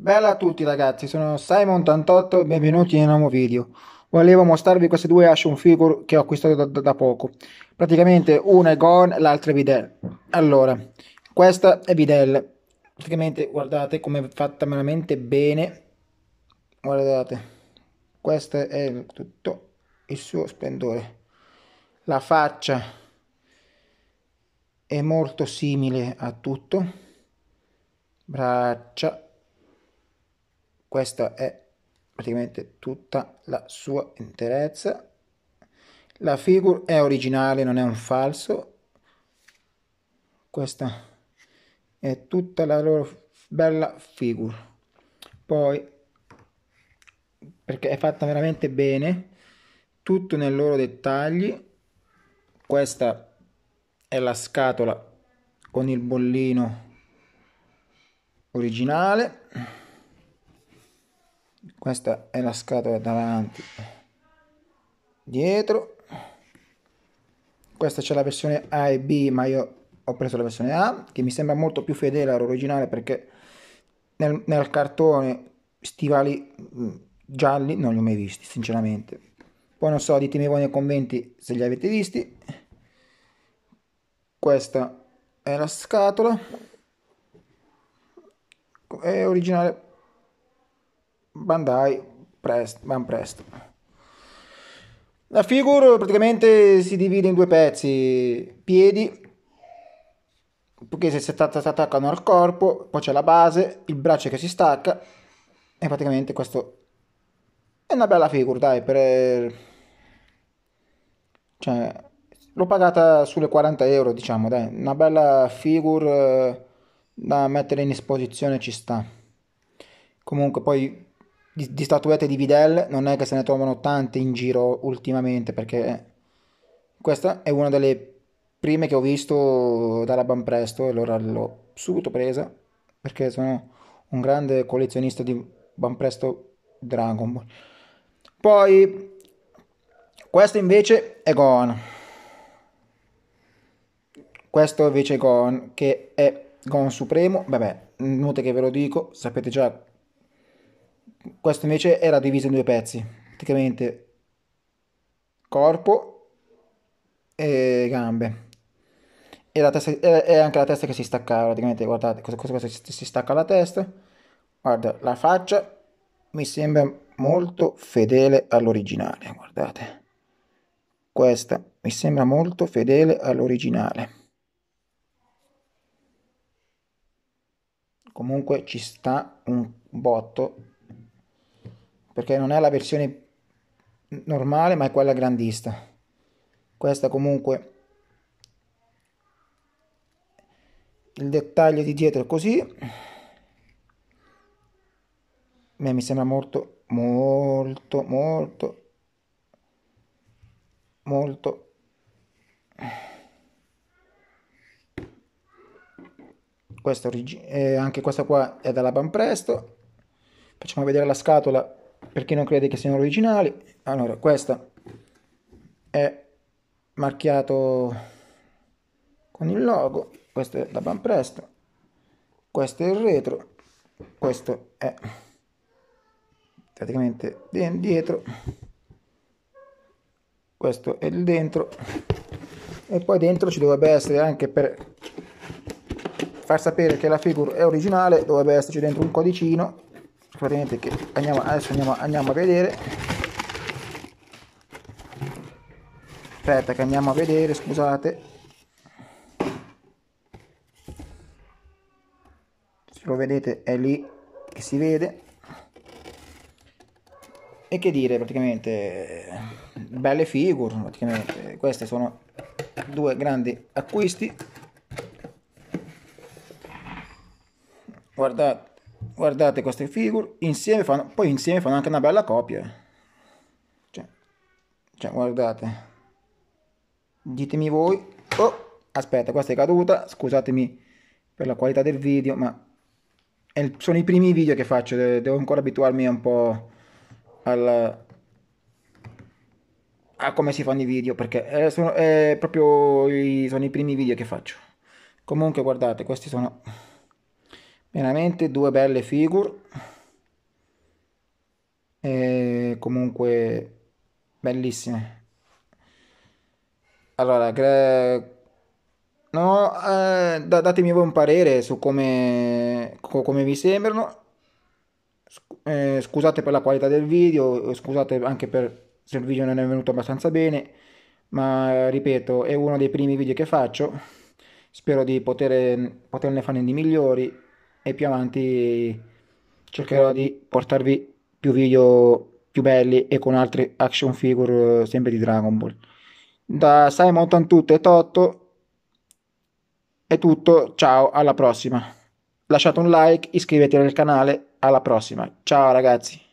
Bella a tutti ragazzi, sono Simon88 e benvenuti in un nuovo video. Volevo mostrarvi queste due action figure che ho acquistato da, da, poco. Praticamente una è Gone, l'altra è Videl. Allora, questa è Videl. Praticamente guardate come è fatta veramente bene. Guardate, questo è tutto il suo splendore. La faccia è molto simile a tutto. Braccia questa è praticamente tutta la sua interezza la figure è originale non è un falso questa è tutta la loro bella figure poi perché è fatta veramente bene tutto nei loro dettagli questa è la scatola con il bollino originale questa è la scatola davanti dietro questa c'è la versione A e B ma io ho preso la versione A che mi sembra molto più fedele all'originale perché nel, nel cartone stivali mm, gialli non li ho mai visti sinceramente poi non so ditemi voi nei commenti se li avete visti questa è la scatola è originale Bandai, presto, man presto. La figure praticamente si divide in due pezzi, piedi, se si attaccano al corpo, poi c'è la base, il braccio che si stacca, e praticamente questo è una bella figure, dai, per... Cioè, l'ho pagata sulle 40 euro, diciamo, dai, una bella figure eh, da mettere in esposizione ci sta. Comunque poi di, di statuette di Videl non è che se ne trovano tante in giro ultimamente perché questa è una delle prime che ho visto dalla Banpresto e allora l'ho subito presa perché sono un grande collezionista di Banpresto Dragon Ball. Poi questo invece è Gon. Questo invece è Gon che è Gon Supremo. Vabbè, note che ve lo dico, sapete già questo invece era diviso in due pezzi, praticamente corpo e gambe. E, la testa, e anche la testa che si staccava, praticamente guardate, questo, questo, questo si stacca la testa, guarda la faccia, mi sembra molto fedele all'originale, guardate. Questa mi sembra molto fedele all'originale. Comunque ci sta un botto perché non è la versione normale ma è quella grandista questa comunque il dettaglio di dietro è così Beh, mi sembra molto molto molto molto questa origine eh, anche questa qua è dalla Banpresto facciamo vedere la scatola per chi non crede che siano originali allora questa è marchiato con il logo questo è da Banpresto questo è il retro questo è praticamente dietro questo è il dentro e poi dentro ci dovrebbe essere anche per far sapere che la figure è originale dovrebbe esserci dentro un codicino praticamente che andiamo, adesso andiamo, andiamo a vedere aspetta che andiamo a vedere scusate se lo vedete è lì che si vede e che dire praticamente belle figure praticamente queste sono due grandi acquisti guardate guardate queste figure, insieme fanno, poi insieme fanno anche una bella copia Cioè, cioè guardate, ditemi voi, oh, aspetta, questa è caduta, scusatemi per la qualità del video, ma il, sono i primi video che faccio, devo ancora abituarmi un po' al, a come si fanno i video, perché è, eh, sono, è proprio i, sono i primi video che faccio. Comunque guardate, questi sono veramente due belle figure e comunque bellissime allora cre... no, eh, datemi un parere su come, come vi sembrano eh, scusate per la qualità del video scusate anche per se il video non è venuto abbastanza bene ma ripeto è uno dei primi video che faccio spero di poter, poterne fare di migliori e più avanti cercherò di portarvi più video più belli e con altre action figure eh, sempre di Dragon Ball. Da Simon88 e Totto è tutto, ciao, alla prossima. Lasciate un like, iscrivetevi al canale, alla prossima. Ciao ragazzi.